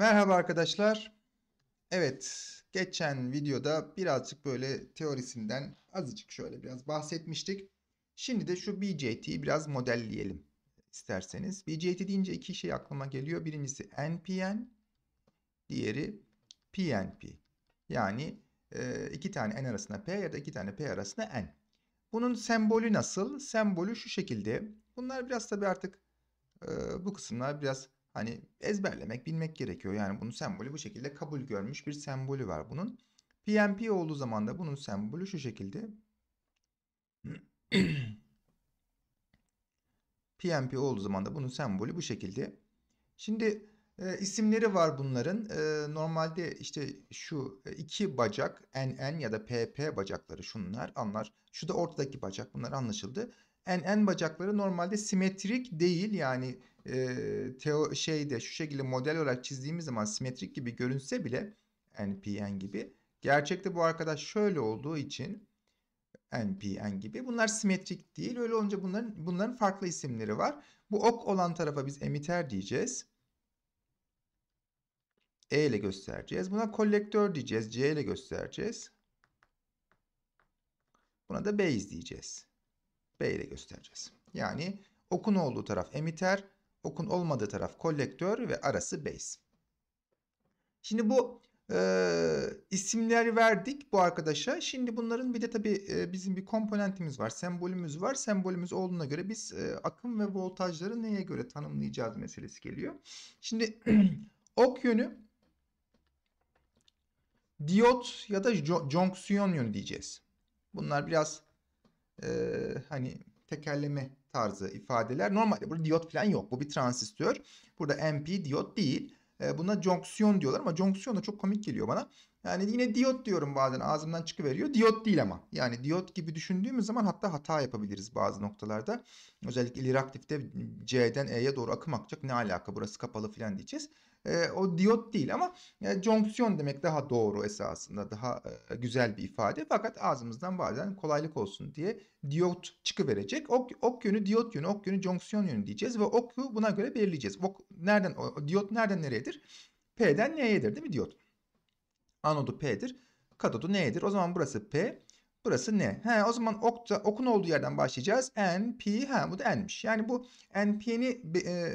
Merhaba arkadaşlar. Evet, geçen videoda birazcık böyle teorisinden azıcık şöyle biraz bahsetmiştik. Şimdi de şu BJT'yi biraz modelleyelim isterseniz. BJT deyince iki şey aklıma geliyor. Birincisi NPN, diğeri PNP. Yani e, iki tane N arasında P ya da iki tane P arasında N. Bunun sembolü nasıl? Sembolü şu şekilde. Bunlar biraz tabii artık e, bu kısımlar biraz Hani ezberlemek, bilmek gerekiyor. Yani bunun sembolü bu şekilde kabul görmüş bir sembolü var bunun. PMP olduğu zaman da bunun sembolü şu şekilde. PMP olduğu zaman da bunun sembolü bu şekilde. Şimdi e, isimleri var bunların. E, normalde işte şu e, iki bacak NN ya da PP bacakları şunlar anlar. Şu da ortadaki bacak bunlar anlaşıldı. NN bacakları normalde simetrik değil yani e, teo şeyde şu şekilde model olarak çizdiğimiz zaman simetrik gibi görünse bile NPN gibi gerçekte bu arkadaş şöyle olduğu için NPN gibi bunlar simetrik değil öyle olunca bunların bunların farklı isimleri var. Bu ok olan tarafa biz emiter diyeceğiz. E ile göstereceğiz. Buna kolektör diyeceğiz. C ile göstereceğiz. Buna da base diyeceğiz. B ile göstereceğiz. Yani okun olduğu taraf emiter, okun olmadığı taraf kolektör ve arası base. Şimdi bu e, isimler verdik bu arkadaşa. Şimdi bunların bir de tabii e, bizim bir komponentimiz var, sembolümüz var. Sembolümüz olduğuna göre biz e, akım ve voltajları neye göre tanımlayacağız meselesi geliyor. Şimdi ok yönü diyot ya da jonksiyon yönü diyeceğiz. Bunlar biraz e, hani tekerleme tarzı ifadeler. Normalde burada diyot falan yok. Bu bir transistör. Burada MP diyot değil. E, buna jonksiyon diyorlar ama jonksiyon da çok komik geliyor bana. Yani yine diyot diyorum bazen ağzımdan çıkıveriyor. Diyot değil ama. Yani diyot gibi düşündüğümüz zaman hatta hata yapabiliriz bazı noktalarda. Özellikle liraktifte C'den E'ye doğru akım akacak. Ne alaka burası kapalı falan diyeceğiz. E, o diyot değil ama e, jonksiyon demek daha doğru esasında daha e, güzel bir ifade. Fakat ağzımızdan bazen kolaylık olsun diye diyot çıkıverecek. Ok, ok yönü diyot yönü, ok yönü jonksiyon yönü diyeceğiz ve oku buna göre belirleyeceğiz. Ok nereden o, diyot nereden nereyedir? P'den N'yedir değil mi diyot? Anodu P'dir. Katodu N'dir. O zaman burası P. Burası ne? He, o zaman okta, okun olduğu yerden başlayacağız. N, P, ha bu da N'miş. Yani bu NPN'i e,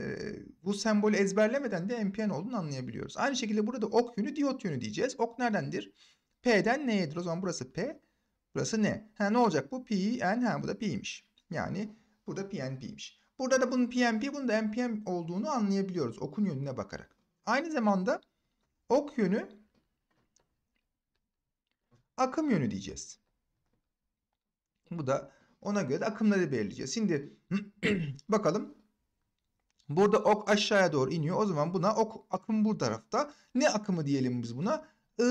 bu sembolü ezberlemeden de NPN olduğunu anlayabiliyoruz. Aynı şekilde burada ok yönü diyot yönü diyeceğiz. Ok neredendir? P'den N'yedir. O zaman burası P, burası ne? Ha, ne olacak bu? P, N, ha bu da P'ymiş. Yani burada PNP'ymiş. Burada da bunun PNP, bunun da NPM olduğunu anlayabiliyoruz okun yönüne bakarak. Aynı zamanda ok yönü akım yönü diyeceğiz. Bu da ona göre de akımları belirleyeceğiz. Şimdi bakalım. Burada ok aşağıya doğru iniyor. O zaman buna ok akım bu tarafta. Ne akımı diyelim biz buna? I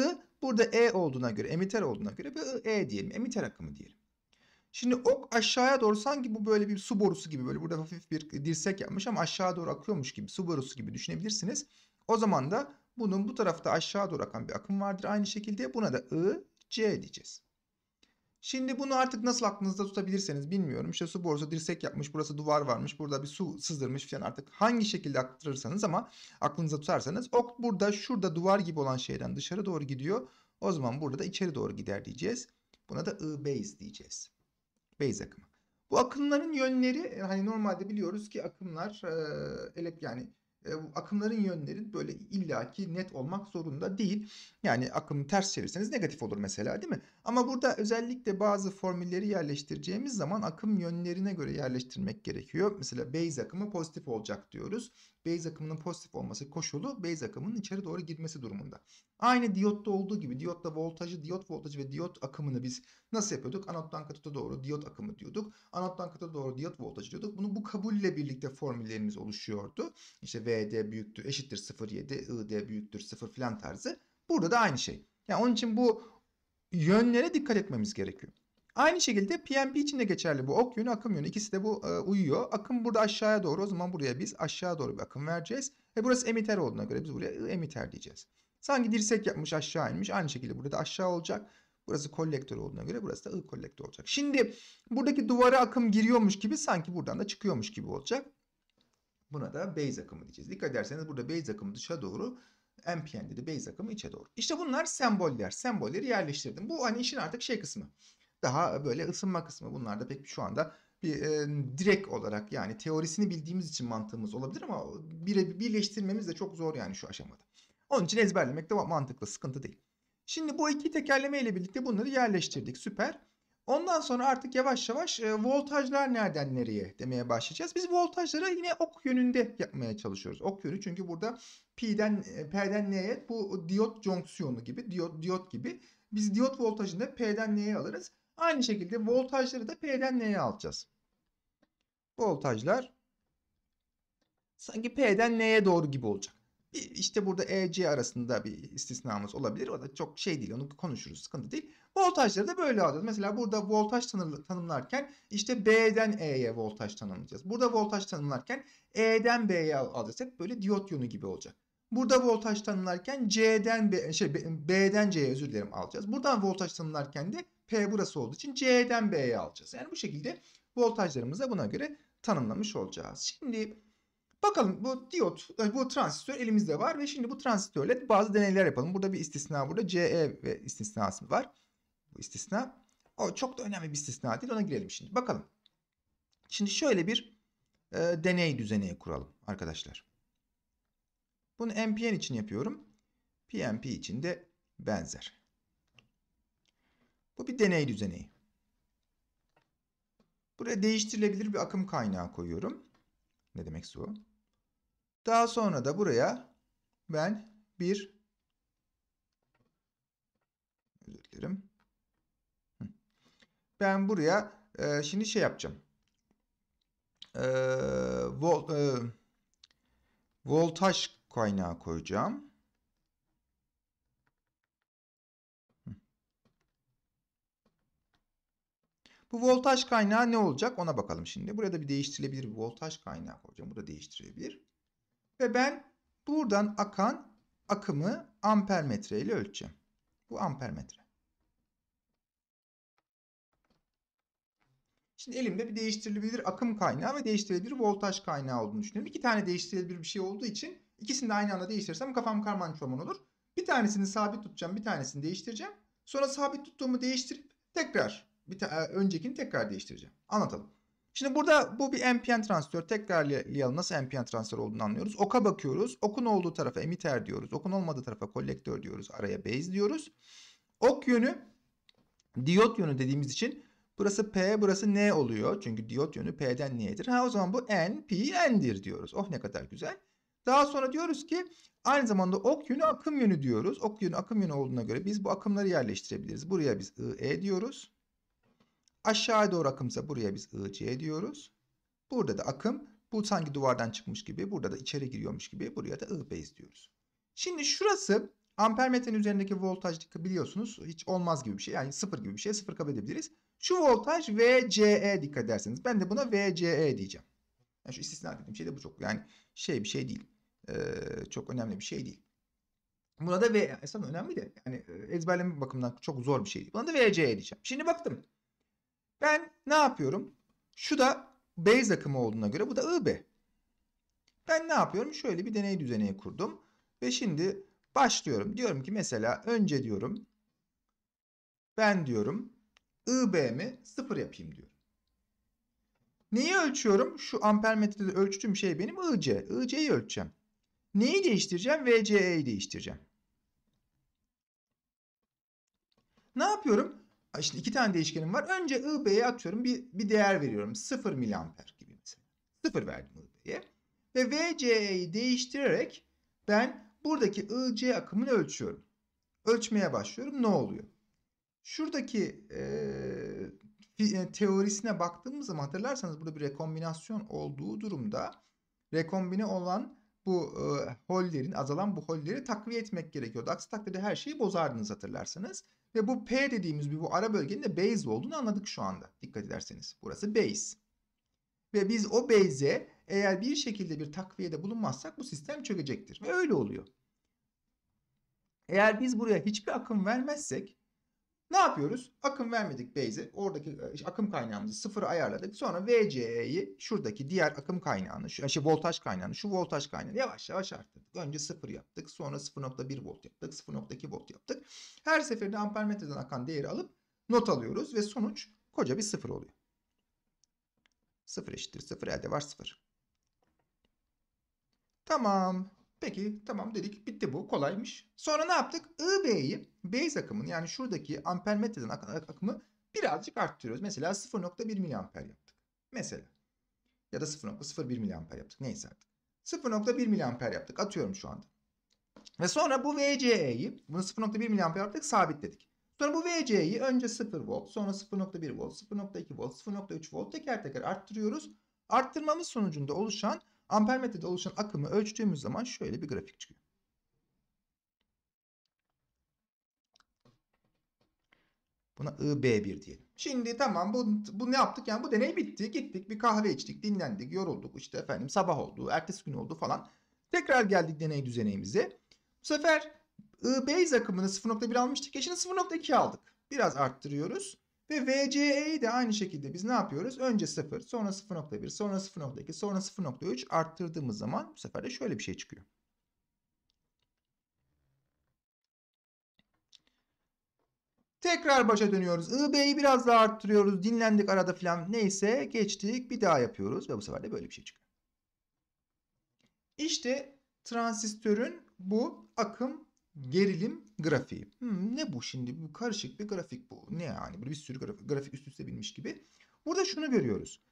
burada E olduğuna göre, emiter olduğuna göre bir E diyelim. Emiter akımı diyelim. Şimdi ok aşağıya doğru sanki bu böyle bir su borusu gibi böyle burada hafif bir dirsek yapmış ama aşağı doğru akıyormuş gibi su borusu gibi düşünebilirsiniz. O zaman da bunun bu tarafta aşağı doğru akan bir akım vardır. Aynı şekilde buna da I, C diyeceğiz. Şimdi bunu artık nasıl aklınızda tutabilirseniz bilmiyorum. İşte su borusu dirsek yapmış, burası duvar varmış, burada bir su sızdırmış falan artık hangi şekilde aktarırsanız ama aklınıza tutarsanız ok burada şurada duvar gibi olan şeyden dışarı doğru gidiyor. O zaman burada da içeri doğru gider diyeceğiz. Buna da I base diyeceğiz. Base akımı. Bu akımların yönleri e, hani normalde biliyoruz ki akımlar e, yani e, akımların yönleri böyle illaki net olmak zorunda değil. Yani akımı ters çevirseniz negatif olur mesela değil mi? Ama burada özellikle bazı formülleri yerleştireceğimiz zaman akım yönlerine göre yerleştirmek gerekiyor. Mesela Bayes akımı pozitif olacak diyoruz. Bayes akımının pozitif olması koşulu Bayes akımının içeri doğru girmesi durumunda. Aynı diyotta olduğu gibi diyotta voltajı, diyot voltajı ve diyot akımını biz nasıl yapıyorduk? Anottan katoda doğru diyot akımı diyorduk. Anottan katoda doğru diyot voltajı diyorduk. Bunu bu kabulle birlikte formüllerimiz oluşuyordu. İşte VD büyüktür eşittir 0,7, ID büyüktür 0 filan tarzı. Burada da aynı şey. Yani onun için bu yönlere dikkat etmemiz gerekiyor. Aynı şekilde PMP için de geçerli bu. Ok yönü, akım yönü. ikisi de bu e, uyuyor. Akım burada aşağıya doğru. O zaman buraya biz aşağı doğru bir akım vereceğiz. Ve burası emiter olduğuna göre biz buraya emiter diyeceğiz. Sanki dirsek yapmış aşağı inmiş. Aynı şekilde burada da aşağı olacak. Burası kolektör olduğuna göre burası da I kolektör olacak. Şimdi buradaki duvara akım giriyormuş gibi sanki buradan da çıkıyormuş gibi olacak. Buna da base akımı diyeceğiz. Dikkat ederseniz burada base akımı dışa doğru MPN dedi base akımı içe doğru. İşte bunlar semboller. Sembolleri yerleştirdim. Bu hani işin artık şey kısmı daha böyle ısınma kısmı bunlar da pek şu anda bir e, direkt olarak yani teorisini bildiğimiz için mantığımız olabilir ama bire birleştirmemiz de çok zor yani şu aşamada. Onun için ezberlemek de mantıklı sıkıntı değil. Şimdi bu iki tekerleme ile birlikte bunları yerleştirdik süper. Ondan sonra artık yavaş yavaş e, voltajlar nereden nereye demeye başlayacağız. Biz voltajları yine ok yönünde yapmaya çalışıyoruz. Ok yönü çünkü burada P'den e, P'den N'ye bu diyot jonksiyonu gibi, diyot diyot gibi biz diyot voltajını P'den N'ye alırız. Aynı şekilde voltajları da P'den N'ye alacağız. Voltajlar sanki P'den N'ye doğru gibi olacak. E, işte burada EC arasında bir istisnamız olabilir. O da çok şey değil. Onu konuşuruz. Sıkıntı değil. Voltajları da böyle alacağız. Mesela burada voltaj tanımlarken işte B'den E'ye voltaj tanımlayacağız. Burada voltaj tanımlarken E'den B'ye alacağız. Hep böyle diyot yönü gibi olacak. Burada voltaj tanımlarken C'den B, şey B'den C'ye özür dilerim alacağız. Buradan voltaj tanımlarken de P burası olduğu için C'den B'ye alacağız. Yani bu şekilde voltajlarımızı da buna göre tanımlamış olacağız. Şimdi bakalım bu diyot, e, bu transistör elimizde var ve şimdi bu transistörle bazı deneyler yapalım. Burada bir istisna burada CE ve istisnası var. Bu istisna o çok da önemli bir istisna değil ona girelim şimdi bakalım. Şimdi şöyle bir e, deney düzeni kuralım arkadaşlar. Bunu NPN için yapıyorum. PNP için de benzer. Bu bir deney düzeneği. Buraya değiştirilebilir bir akım kaynağı koyuyorum. Ne demek su? Daha sonra da buraya ben bir özür dilerim. Ben buraya e, şimdi şey yapacağım. E, vol, e, voltaj kaynağı koyacağım. Bu voltaj kaynağı ne olacak ona bakalım şimdi. Burada bir değiştirilebilir bir voltaj kaynağı koyacağım. Burada değiştirilebilir. Ve ben buradan akan akımı amper metre ile ölçeceğim. Bu amper metre. Şimdi elimde bir değiştirilebilir akım kaynağı ve değiştirilebilir voltaj kaynağı olduğunu düşünüyorum. İki tane değiştirilebilir bir şey olduğu için ikisini de aynı anda değiştirirsem kafam karman çorman olur. Bir tanesini sabit tutacağım, bir tanesini değiştireceğim. Sonra sabit tuttuğumu değiştirip tekrar bir ta- e, öncekini tekrar değiştireceğim. Anlatalım. Şimdi burada bu bir NPN transistör. Tekrarlayalım nasıl NPN transistör olduğunu anlıyoruz. Oka bakıyoruz. Okun olduğu tarafa emiter diyoruz. Okun olmadığı tarafa kolektör diyoruz. Araya base diyoruz. Ok yönü diyot yönü dediğimiz için burası P burası N oluyor. Çünkü diyot yönü P'den N'dir. Ha o zaman bu N, P, N'dir diyoruz. Oh ne kadar güzel. Daha sonra diyoruz ki aynı zamanda ok yönü akım yönü diyoruz. Ok yönü akım yönü olduğuna göre biz bu akımları yerleştirebiliriz. Buraya biz I E diyoruz. Aşağıya doğru akımsa buraya biz IC diyoruz. Burada da akım bu sanki duvardan çıkmış gibi burada da içeri giriyormuş gibi buraya da Ib base diyoruz. Şimdi şurası ampermetrenin üzerindeki voltaj biliyorsunuz hiç olmaz gibi bir şey. Yani sıfır gibi bir şey sıfır kabul edebiliriz. Şu voltaj VCE dikkat ederseniz ben de buna VCE diyeceğim. Yani şu istisna dediğim şey de bu çok yani şey bir şey değil. Ee, çok önemli bir şey değil. Buna da V e, aslında önemli de yani e, ezberleme bakımından çok zor bir şey değil. Buna da VCE diyeceğim. Şimdi baktım ben ne yapıyorum? Şu da Bayes akımı olduğuna göre bu da IB. Ben ne yapıyorum? Şöyle bir deney düzeni kurdum. Ve şimdi başlıyorum. Diyorum ki mesela önce diyorum ben diyorum IB'mi sıfır yapayım diyorum. Neyi ölçüyorum? Şu ampermetrede ölçtüğüm şey benim IC. IC'yi ölçeceğim. Neyi değiştireceğim? VCE'yi değiştireceğim. Ne yapıyorum? Şimdi iki tane değişkenim var. Önce IB'ye atıyorum bir, bir değer veriyorum. 0 miliamper gibi mesela. 0 verdim IB'ye. Ve VCE'yi değiştirerek ben buradaki IC akımını ölçüyorum. Ölçmeye başlıyorum. Ne oluyor? Şuradaki e, teorisine baktığımız zaman hatırlarsanız burada bir rekombinasyon olduğu durumda rekombine olan bu e, hollerin azalan bu holleri takviye etmek gerekiyordu. Aksi takdirde her şeyi bozardınız hatırlarsanız. Ve bu P dediğimiz bir bu ara bölgenin de base olduğunu anladık şu anda. Dikkat ederseniz. Burası base. Ve biz o base'e eğer bir şekilde bir takviyede bulunmazsak bu sistem çökecektir. Ve öyle oluyor. Eğer biz buraya hiçbir akım vermezsek ne yapıyoruz? Akım vermedik base'e. Oradaki e, akım kaynağımızı sıfır ayarladık. Sonra VCE'yi şuradaki diğer akım kaynağını, şu, şey, voltaj kaynağını, şu voltaj kaynağını yavaş yavaş arttırdık. Önce sıfır yaptık. Sonra 0.1 volt yaptık. 0.2 volt yaptık. Her seferinde ampermetreden akan değeri alıp not alıyoruz ve sonuç koca bir sıfır oluyor. Sıfır eşittir sıfır elde var sıfır. Tamam. Peki tamam dedik bitti bu kolaymış. Sonra ne yaptık? IB'yi base akımın yani şuradaki ampermetreden akan akımı birazcık arttırıyoruz. Mesela 0.1 miliamper yaptık. Mesela. Ya da 0.01 miliamper yaptık. Neyse artık. 0.1 miliamper yaptık. Atıyorum şu anda. Ve sonra bu VCE'yi bunu 0.1 miliamper yaptık sabitledik. Sonra bu VCE'yi önce 0 volt, sonra 0.1 volt, 0.2 volt, 0.3 volt teker teker arttırıyoruz. Arttırmamız sonucunda oluşan Ampermetrede oluşan akımı ölçtüğümüz zaman şöyle bir grafik çıkıyor. Buna IB1 diyelim. Şimdi tamam bu, bu ne yaptık yani bu deney bitti. Gittik bir kahve içtik, dinlendik, yorulduk. İşte efendim sabah oldu, ertesi gün oldu falan. Tekrar geldik deney düzenimize. Bu sefer IB akımını 0.1 almıştık. Ya e şimdi 0.2 aldık. Biraz arttırıyoruz. Ve VCE'yi de aynı şekilde biz ne yapıyoruz? Önce 0, sonra 0.1, sonra 0.2, sonra 0.3 arttırdığımız zaman bu sefer de şöyle bir şey çıkıyor. Tekrar başa dönüyoruz. IB'yi biraz daha arttırıyoruz. Dinlendik arada filan. Neyse geçtik. Bir daha yapıyoruz ve bu sefer de böyle bir şey çıkıyor. İşte transistörün bu akım gerilim grafiği. Hmm, ne bu şimdi? Bu karışık bir grafik bu. Ne yani? Böyle bir sürü grafik, grafik üst üste binmiş gibi. Burada şunu görüyoruz.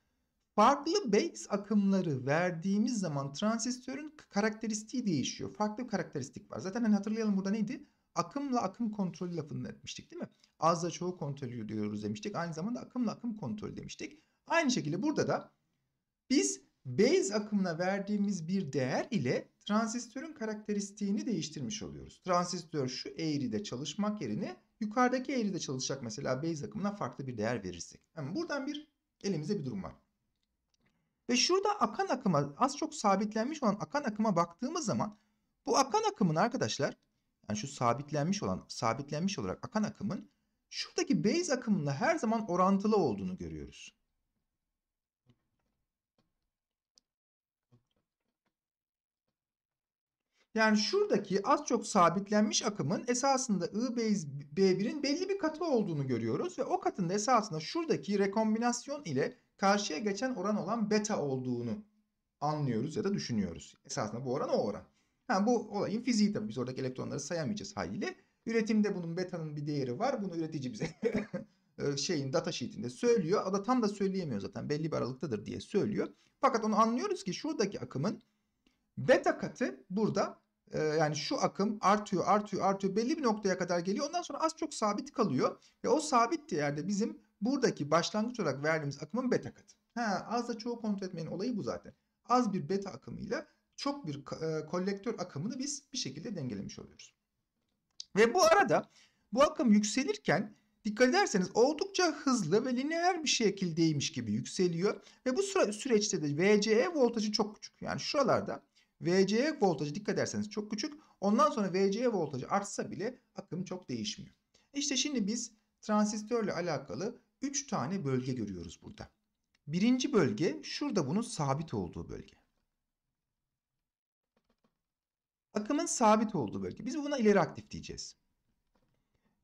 Farklı base akımları verdiğimiz zaman transistörün karakteristiği değişiyor. Farklı bir karakteristik var. Zaten hani hatırlayalım burada neydi? Akımla akım kontrolü lafını etmiştik değil mi? Az da çoğu kontrol diyoruz demiştik. Aynı zamanda akımla akım kontrolü demiştik. Aynı şekilde burada da biz base akımına verdiğimiz bir değer ile transistörün karakteristiğini değiştirmiş oluyoruz. Transistör şu eğride çalışmak yerine yukarıdaki eğride çalışacak mesela base akımına farklı bir değer verirsek. Yani buradan bir elimize bir durum var. Ve şurada akan akıma az çok sabitlenmiş olan akan akıma baktığımız zaman bu akan akımın arkadaşlar yani şu sabitlenmiş olan sabitlenmiş olarak akan akımın şuradaki base akımla her zaman orantılı olduğunu görüyoruz. Yani şuradaki az çok sabitlenmiş akımın esasında I base B1'in belli bir katı olduğunu görüyoruz ve o katın da esasında şuradaki rekombinasyon ile karşıya geçen oran olan beta olduğunu anlıyoruz ya da düşünüyoruz. Esasında bu oran o oran. Yani bu olayın fiziği tabii biz oradaki elektronları sayamayacağız haliyle. Üretimde bunun betanın bir değeri var. Bunu üretici bize e, şeyin data sheet'inde söylüyor. O da tam da söyleyemiyor zaten. Belli bir aralıktadır diye söylüyor. Fakat onu anlıyoruz ki şuradaki akımın beta katı burada ee, yani şu akım artıyor, artıyor, artıyor. Belli bir noktaya kadar geliyor. Ondan sonra az çok sabit kalıyor. Ve o sabit değerde bizim buradaki başlangıç olarak verdiğimiz akımın beta katı. Ha, az da çoğu kontrol etmenin olayı bu zaten. Az bir beta akımıyla çok bir e, kolektör akımını biz bir şekilde dengelemiş oluyoruz. Ve bu arada bu akım yükselirken dikkat ederseniz oldukça hızlı ve lineer bir şekildeymiş gibi yükseliyor. Ve bu süreçte de VCE voltajı çok küçük. Yani şuralarda VCE voltajı dikkat ederseniz çok küçük. Ondan sonra VCE voltajı artsa bile akım çok değişmiyor. E işte şimdi biz transistörle alakalı 3 tane bölge görüyoruz burada. Birinci bölge şurada bunun sabit olduğu bölge. Akımın sabit olduğu bölge. Biz buna ileri aktif diyeceğiz.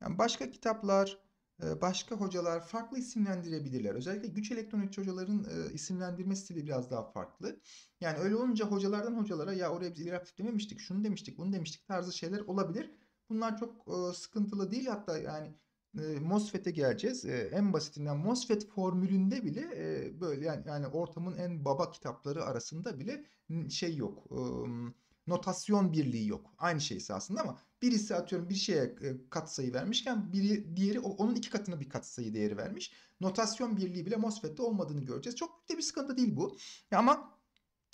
Yani başka kitaplar ee, başka hocalar farklı isimlendirebilirler. Özellikle güç elektronik hocaların e, isimlendirme stili biraz daha farklı. Yani öyle olunca hocalardan hocalara ya oraya biz ilaktif dememiştik, şunu demiştik, bunu demiştik tarzı şeyler olabilir. Bunlar çok e, sıkıntılı değil hatta yani e, MOSFET'e geleceğiz. En basitinden MOSFET formülünde bile böyle yani, yani ortamın en baba kitapları arasında bile şey yok. Iı, notasyon birliği yok. Aynı şey esasında ama birisi atıyorum bir şeye e, katsayı vermişken biri diğeri onun iki katına bir katsayı değeri vermiş. Notasyon birliği bile MOSFET'te olmadığını göreceğiz. Çok da bir sıkıntı değil bu. ama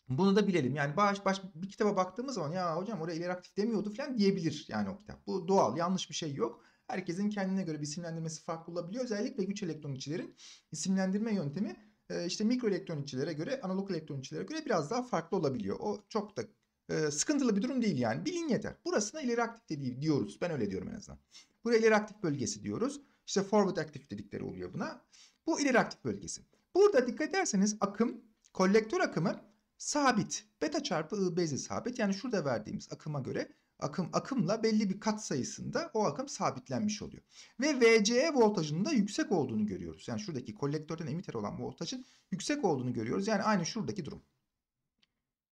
bunu da bilelim. Yani baş, baş bir kitaba baktığımız zaman ya hocam oraya ileri aktif demiyordu falan diyebilir yani o kitap. Bu doğal yanlış bir şey yok. Herkesin kendine göre bir isimlendirmesi farklı olabiliyor. Özellikle güç elektronikçilerin isimlendirme yöntemi e, işte mikro elektronikçilere göre analog elektronikçilere göre biraz daha farklı olabiliyor. O çok da e, sıkıntılı bir durum değil yani. Bilin yeter. Burasına ileri aktif dediği diyoruz. Ben öyle diyorum en azından. Buraya ileri aktif bölgesi diyoruz. İşte forward aktif dedikleri oluyor buna. Bu ileri aktif bölgesi. Burada dikkat ederseniz akım, kolektör akımı sabit. Beta çarpı I bezi sabit. Yani şurada verdiğimiz akıma göre akım akımla belli bir kat sayısında o akım sabitlenmiş oluyor. Ve VCE voltajının da yüksek olduğunu görüyoruz. Yani şuradaki kolektörden emitere olan voltajın yüksek olduğunu görüyoruz. Yani aynı şuradaki durum.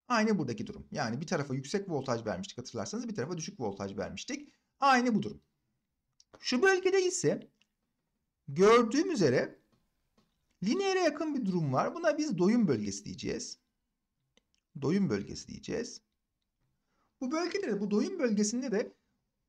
Aynı buradaki durum. Yani bir tarafa yüksek voltaj vermiştik hatırlarsanız bir tarafa düşük voltaj vermiştik. Aynı bu durum. Şu bölgede ise gördüğüm üzere lineere yakın bir durum var. Buna biz doyum bölgesi diyeceğiz. Doyum bölgesi diyeceğiz. Bu bölgede de bu doyum bölgesinde de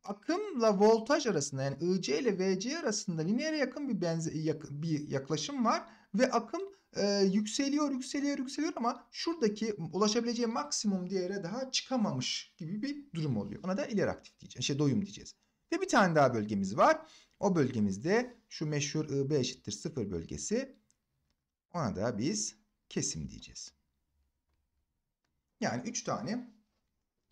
akımla voltaj arasında yani IC ile VC arasında lineere yakın bir benze, yak, bir yaklaşım var ve akım e, yükseliyor, yükseliyor, yükseliyor ama şuradaki ulaşabileceği maksimum değere daha çıkamamış gibi bir durum oluyor. Ona da iler aktif diyeceğiz. Şey doyum diyeceğiz. Ve bir tane daha bölgemiz var. O bölgemizde şu meşhur IB ıı, eşittir 0 bölgesi. Ona da biz kesim diyeceğiz. Yani 3 tane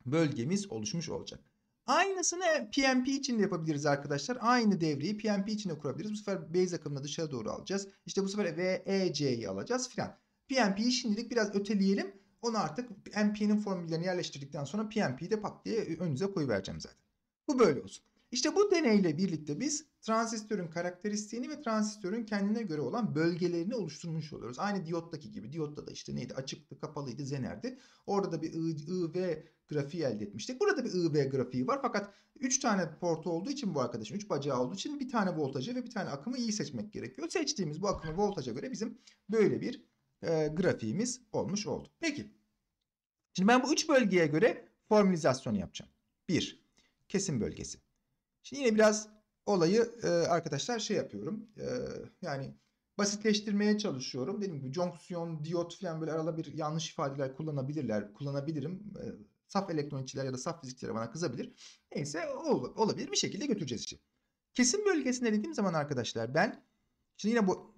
bölgemiz oluşmuş olacak. Aynısını PMP için de yapabiliriz arkadaşlar. Aynı devreyi PMP için de kurabiliriz. Bu sefer base akımını dışarı doğru alacağız. İşte bu sefer VEC'yi alacağız filan. PMP'yi şimdilik biraz öteleyelim. Onu artık MP'nin formüllerini yerleştirdikten sonra PMP'yi de pat diye önünüze koyuvereceğim zaten. Bu böyle olsun. İşte bu deneyle birlikte biz transistörün karakteristiğini ve transistörün kendine göre olan bölgelerini oluşturmuş oluyoruz. Aynı diyottaki gibi. Diyotta da işte neydi? Açıktı, kapalıydı, zenerdi. Orada da bir I, I ve grafiği elde etmiştik. Burada bir IV grafiği var fakat 3 tane portu olduğu için bu arkadaşın 3 bacağı olduğu için bir tane voltajı ve bir tane akımı iyi seçmek gerekiyor. Seçtiğimiz bu akımı voltaja göre bizim böyle bir e, grafiğimiz olmuş oldu. Peki. Şimdi ben bu 3 bölgeye göre formülizasyon yapacağım. 1. Kesim bölgesi. Şimdi yine biraz olayı e, arkadaşlar şey yapıyorum. E, yani basitleştirmeye çalışıyorum. Dedim ki jonksiyon, diyot falan böyle arada bir yanlış ifadeler kullanabilirler. Kullanabilirim. E, Saf elektronikçiler ya da saf fizikçiler bana kızabilir. Neyse ol, olabilir bir şekilde götüreceğiz işi. Kesim bölgesinde dediğim zaman arkadaşlar ben şimdi yine bu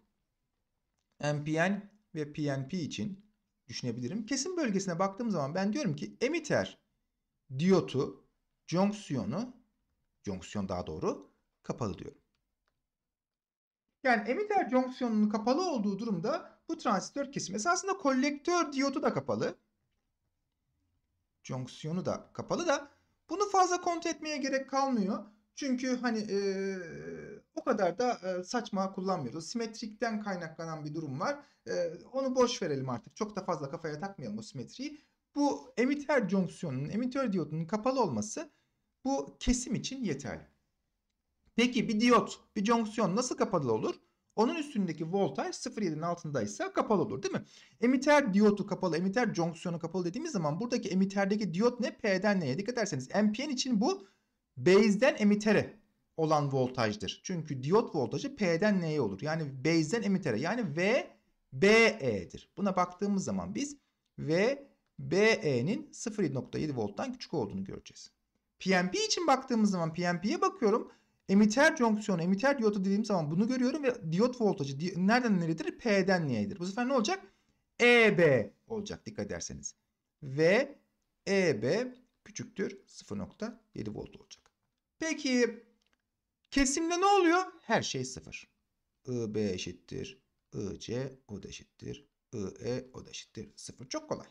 MPN ve PNP için düşünebilirim. Kesim bölgesine baktığım zaman ben diyorum ki emiter diyotu, jonksiyonu, jonksiyon daha doğru kapalı diyorum. Yani emitter jonksiyonunun kapalı olduğu durumda bu transistör kesimi esasında kolektör diyotu da kapalı jonksiyonu da kapalı da bunu fazla kontrol etmeye gerek kalmıyor. Çünkü hani e, o kadar da e, saçma kullanmıyoruz. Simetrikten kaynaklanan bir durum var. E, onu boş verelim artık. Çok da fazla kafaya takmayalım o simetriyi. Bu emitter jonksiyonunun, emitör diyodunun kapalı olması bu kesim için yeterli. Peki bir diyot, bir jonksiyon nasıl kapalı olur? Onun üstündeki voltaj 0.7'nin altındaysa kapalı olur değil mi? Emiter diyotu kapalı, emiter jonksiyonu kapalı dediğimiz zaman buradaki emiterdeki diyot ne? P'den neye? Dikkat ederseniz MPN için bu base'den emitere olan voltajdır. Çünkü diyot voltajı P'den neye olur? Yani base'den emitere yani Vbe'dir. Buna baktığımız zaman biz V BE'nin 0.7 volttan küçük olduğunu göreceğiz. PNP için baktığımız zaman PNP'ye bakıyorum. Emiter jonksiyonu, emiter diyotu dediğim zaman bunu görüyorum ve diyot voltajı di nereden neredir? P'den N'yedir. Bu sefer ne olacak? EB olacak dikkat ederseniz. Ve EB küçüktür 0.7 volt olacak. Peki kesimde ne oluyor? Her şey sıfır. IB eşittir. IC o da eşittir. IE o da eşittir. Sıfır. Çok kolay.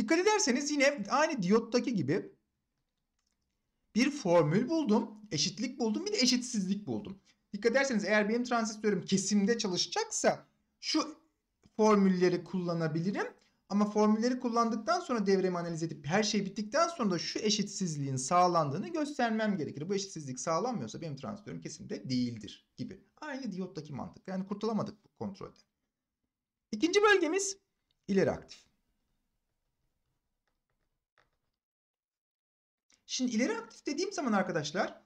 Dikkat ederseniz yine aynı diyottaki gibi bir formül buldum. Eşitlik buldum bir de eşitsizlik buldum. Dikkat ederseniz eğer benim transistörüm kesimde çalışacaksa şu formülleri kullanabilirim. Ama formülleri kullandıktan sonra devremi analiz edip her şey bittikten sonra da şu eşitsizliğin sağlandığını göstermem gerekir. Bu eşitsizlik sağlanmıyorsa benim transistörüm kesimde değildir gibi. Aynı diyottaki mantık. Yani kurtulamadık bu kontrolden. İkinci bölgemiz ileri aktif. Şimdi ileri aktif dediğim zaman arkadaşlar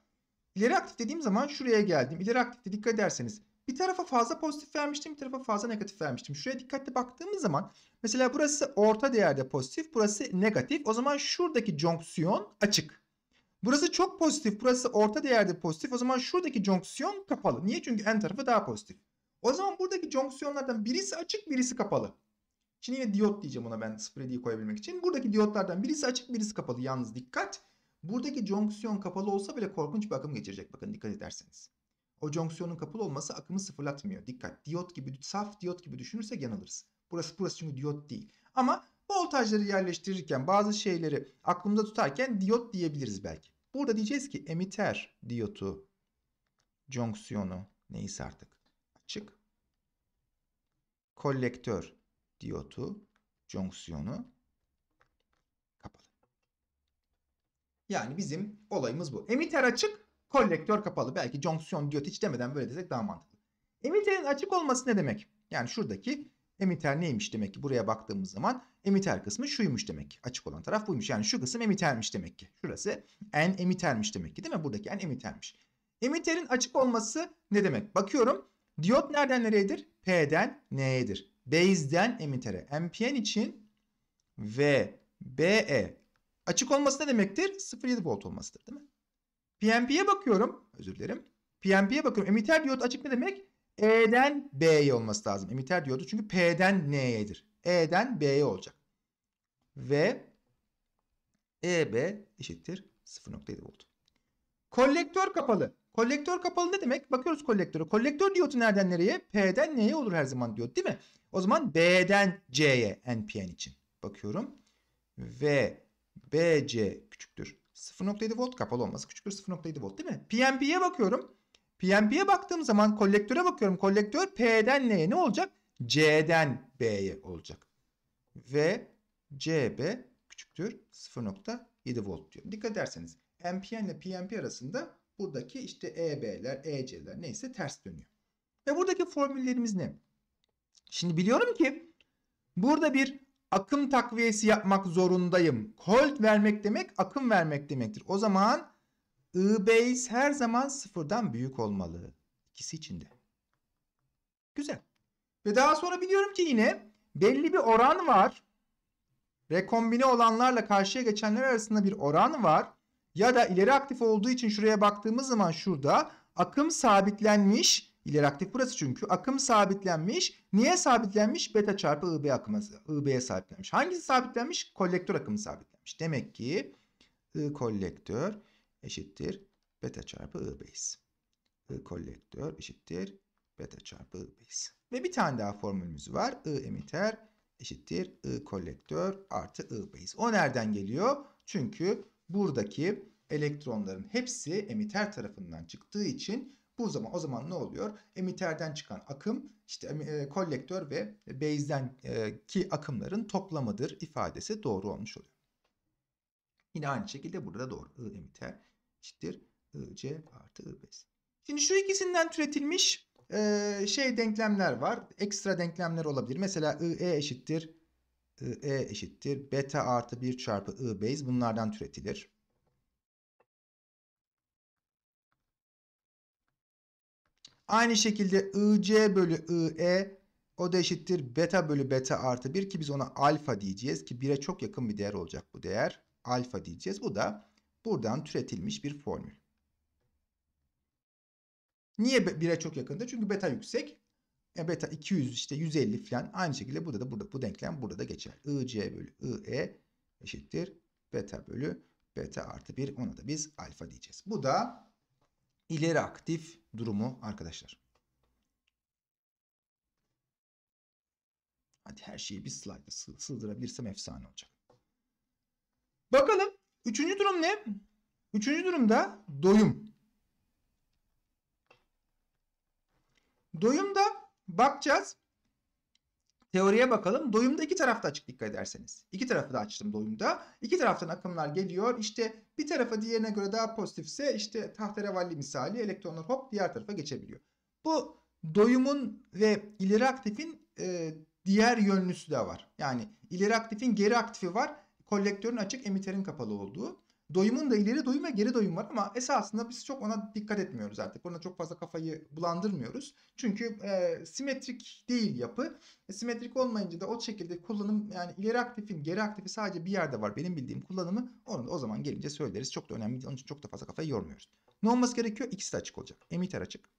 ileri aktif dediğim zaman şuraya geldim. İleri aktifte dikkat ederseniz bir tarafa fazla pozitif vermiştim, bir tarafa fazla negatif vermiştim. Şuraya dikkatli baktığımız zaman mesela burası orta değerde pozitif, burası negatif. O zaman şuradaki jonksiyon açık. Burası çok pozitif, burası orta değerde pozitif. O zaman şuradaki jonksiyon kapalı. Niye? Çünkü en tarafı daha pozitif. O zaman buradaki jonksiyonlardan birisi açık, birisi kapalı. Şimdi yine diyot diyeceğim ona ben 0'e koyabilmek için. Buradaki diyotlardan birisi açık, birisi kapalı. Yalnız dikkat. Buradaki jonksiyon kapalı olsa bile korkunç bir akım geçirecek bakın dikkat ederseniz. O jonksiyonun kapalı olması akımı sıfırlatmıyor. Dikkat diyot gibi saf diyot gibi düşünürsek yanılırız. Burası burası çünkü diyot değil. Ama voltajları yerleştirirken bazı şeyleri aklımda tutarken diyot diyebiliriz belki. Burada diyeceğiz ki emiter diyotu jonksiyonu neyse artık açık. Kolektör diyotu jonksiyonu Yani bizim olayımız bu. Emiter açık, kolektör kapalı. Belki jonksiyon diyot hiç demeden böyle desek daha mantıklı. Emiterin açık olması ne demek? Yani şuradaki emiter neymiş demek ki buraya baktığımız zaman emiter kısmı şuymuş demek ki. Açık olan taraf buymuş. Yani şu kısım emitermiş demek ki. Şurası en emitermiş demek ki değil mi? Buradaki en emitermiş. Emiterin açık olması ne demek? Bakıyorum. Diyot nereden nereyedir? P'den N'yedir. Base'den emitere. MPN için ve BE Açık olması ne demektir? 0.7 volt olmasıdır değil mi? PNP'ye bakıyorum. Özür dilerim. PNP'ye bakıyorum. Emitter diyot açık ne demek? E'den B'ye olması lazım. Emitter diyordu. çünkü P'den N'yedir. E'den B'ye olacak. Ve EB eşittir 0.7 volt. Kolektör kapalı. Kolektör kapalı ne demek? Bakıyoruz kolektörü. Kolektör diyotu nereden nereye? P'den N'ye olur her zaman diyot değil mi? O zaman B'den C'ye NPN için. Bakıyorum. Ve BC küçüktür 0.7 volt kapalı olması küçüktür 0.7 volt değil mi? PNP'ye bakıyorum. PNP'ye baktığım zaman kolektöre bakıyorum. Kolektör P'den N'ye ne olacak? C'den B'ye olacak. Ve CB küçüktür 0.7 volt diyorum. Dikkat ederseniz NPN ile PNP arasında buradaki işte EB'ler, EC'ler neyse ters dönüyor. Ve buradaki formüllerimiz ne? Şimdi biliyorum ki burada bir akım takviyesi yapmak zorundayım. Cold vermek demek akım vermek demektir. O zaman I base her zaman sıfırdan büyük olmalı. İkisi içinde. Güzel. Ve daha sonra biliyorum ki yine belli bir oran var. Rekombine olanlarla karşıya geçenler arasında bir oran var. Ya da ileri aktif olduğu için şuraya baktığımız zaman şurada akım sabitlenmiş İleri aktif burası çünkü. Akım sabitlenmiş. Niye sabitlenmiş? Beta çarpı IB akımı. IB'ye sabitlenmiş. Hangisi sabitlenmiş? Kolektör akımı sabitlenmiş. Demek ki I kolektör eşittir beta çarpı IB'yiz. I kolektör eşittir beta çarpı IB'yiz. Ve bir tane daha formülümüz var. I emiter eşittir I kolektör artı I O nereden geliyor? Çünkü buradaki elektronların hepsi emiter tarafından çıktığı için bu zaman o zaman ne oluyor? Emiterden çıkan akım işte e, kolektör ve base'den e, ki akımların toplamıdır ifadesi doğru olmuş oluyor. Yine aynı şekilde burada doğru. I emiter eşittir IC artı I base. Şimdi şu ikisinden türetilmiş e, şey denklemler var. Ekstra denklemler olabilir. Mesela IE eşittir e eşittir beta artı 1 çarpı I base bunlardan türetilir. Aynı şekilde IC bölü IE o da eşittir beta bölü beta artı 1 ki biz ona alfa diyeceğiz ki 1'e çok yakın bir değer olacak bu değer. Alfa diyeceğiz. Bu da buradan türetilmiş bir formül. Niye 1'e çok yakındır? Çünkü beta yüksek. E beta 200 işte 150 falan. Aynı şekilde burada da burada, bu denklem burada da geçer. IC bölü IE eşittir beta bölü beta artı 1. Ona da biz alfa diyeceğiz. Bu da ileri aktif durumu arkadaşlar. Hadi her şeyi bir slide'a sığdırabilirsem efsane olacak. Bakalım üçüncü durum ne? Üçüncü durumda doyum. Doyumda bakacağız. Teoriye bakalım. Doyumda iki tarafta açık dikkat ederseniz. İki tarafı da açtım doyumda. İki taraftan akımlar geliyor. İşte bir tarafa diğerine göre daha pozitifse işte tahterevalli misali elektronlar hop diğer tarafa geçebiliyor. Bu doyumun ve ileri aktifin e, diğer yönlüsü de var. Yani ileri aktifin geri aktifi var. Kolektörün açık, emiterin kapalı olduğu. Doyumun da ileri doyum ve geri doyum var ama esasında biz çok ona dikkat etmiyoruz artık. Ona çok fazla kafayı bulandırmıyoruz. Çünkü e, simetrik değil yapı. E, simetrik olmayınca da o şekilde kullanım yani ileri aktifin geri aktifi sadece bir yerde var. Benim bildiğim kullanımı onu da o zaman gelince söyleriz. Çok da önemli değil. Onun için çok da fazla kafayı yormuyoruz. Ne olması gerekiyor? İkisi de açık olacak. Emitter açık.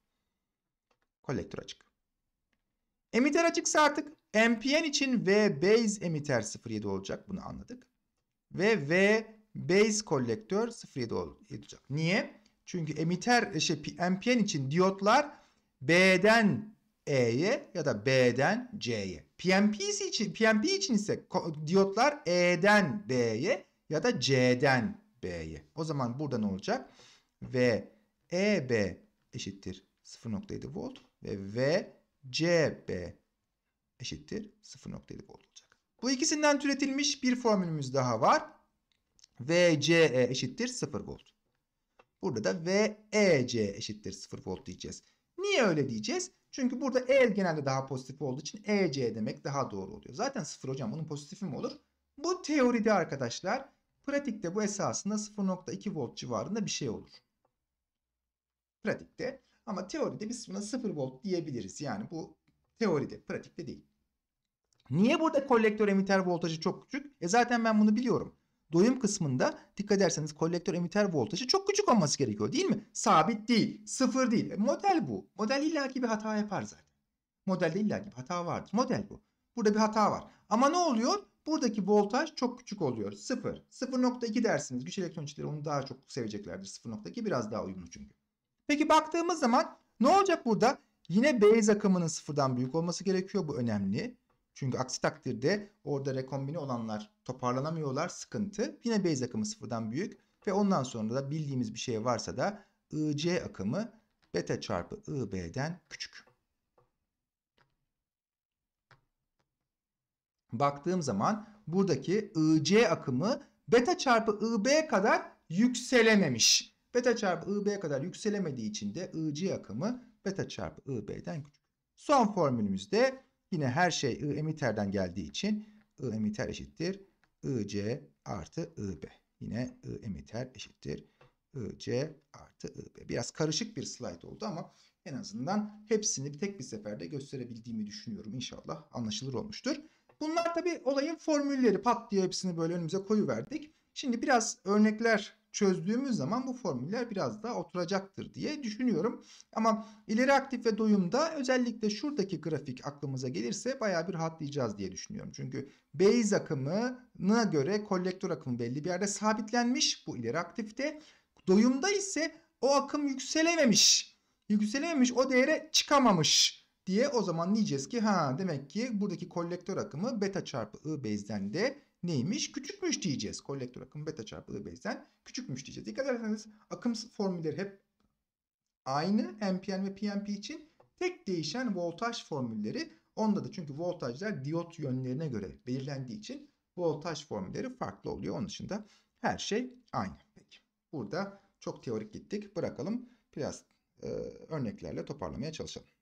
Kolektör açık. Emitter açıksa artık npn için V base emitter 07 olacak. Bunu anladık. Ve V base kolektör 0,7 olacak. Niye? Çünkü emiter e, şey NPN için diyotlar B'den E'ye ya da B'den C'ye. PNP'si için PNP için ise diyotlar E'den B'ye ya da C'den B'ye. O zaman burada ne olacak? V EB eşittir 0.7 volt ve VCB eşittir 0.7 volt olacak. Bu ikisinden türetilmiş bir formülümüz daha var. VCE eşittir 0 volt. Burada da VEC eşittir 0 volt diyeceğiz. Niye öyle diyeceğiz? Çünkü burada E genelde daha pozitif olduğu için EC demek daha doğru oluyor. Zaten 0 hocam bunun pozitifi mi olur? Bu teoride arkadaşlar pratikte bu esasında 0.2 volt civarında bir şey olur. Pratikte ama teoride biz buna 0 volt diyebiliriz. Yani bu teoride pratikte değil. Niye burada kolektör emiter voltajı çok küçük? E zaten ben bunu biliyorum doyum kısmında dikkat ederseniz kolektör emiter voltajı çok küçük olması gerekiyor değil mi? Sabit değil. Sıfır değil. E, model bu. Model illa bir hata yapar zaten. Modelde illa bir hata vardır. Model bu. Burada bir hata var. Ama ne oluyor? Buradaki voltaj çok küçük oluyor. sıfır. 0.2 dersiniz. Güç elektronikçileri onu daha çok seveceklerdir. 0.2 biraz daha uyumlu çünkü. Peki baktığımız zaman ne olacak burada? Yine base akımının sıfırdan büyük olması gerekiyor. Bu önemli. Çünkü aksi takdirde orada rekombini olanlar toparlanamıyorlar. Sıkıntı. Yine base akımı sıfırdan büyük. Ve ondan sonra da bildiğimiz bir şey varsa da IC akımı beta çarpı IB'den küçük. Baktığım zaman buradaki IC akımı beta çarpı IB kadar yükselememiş. Beta çarpı IB kadar yükselemediği için de IC akımı beta çarpı IB'den küçük. Son formülümüzde Yine her şey I emiterden geldiği için I emiter eşittir IC artı IB. Yine I emiter eşittir IC artı IB. Biraz karışık bir slide oldu ama en azından hepsini bir tek bir seferde gösterebildiğimi düşünüyorum. İnşallah anlaşılır olmuştur. Bunlar tabi olayın formülleri pat diye hepsini böyle önümüze koyuverdik. Şimdi biraz örnekler çözdüğümüz zaman bu formüller biraz daha oturacaktır diye düşünüyorum. Ama ileri aktif ve doyumda özellikle şuradaki grafik aklımıza gelirse baya bir rahatlayacağız diye düşünüyorum. Çünkü Bayes akımına göre kolektör akımı belli bir yerde sabitlenmiş bu ileri aktifte. Doyumda ise o akım yükselememiş. Yükselememiş o değere çıkamamış diye o zaman diyeceğiz ki ha demek ki buradaki kolektör akımı beta çarpı i base'den de neymiş? Küçükmüş diyeceğiz. Kolektör akım beta çarpı base'den küçükmüş diyeceğiz. Dikkat ederseniz akım formülleri hep aynı NPN ve PNP için tek değişen voltaj formülleri. Onda da çünkü voltajlar diyot yönlerine göre belirlendiği için voltaj formülleri farklı oluyor. Onun dışında her şey aynı. Peki. Burada çok teorik gittik. Bırakalım biraz e, örneklerle toparlamaya çalışalım.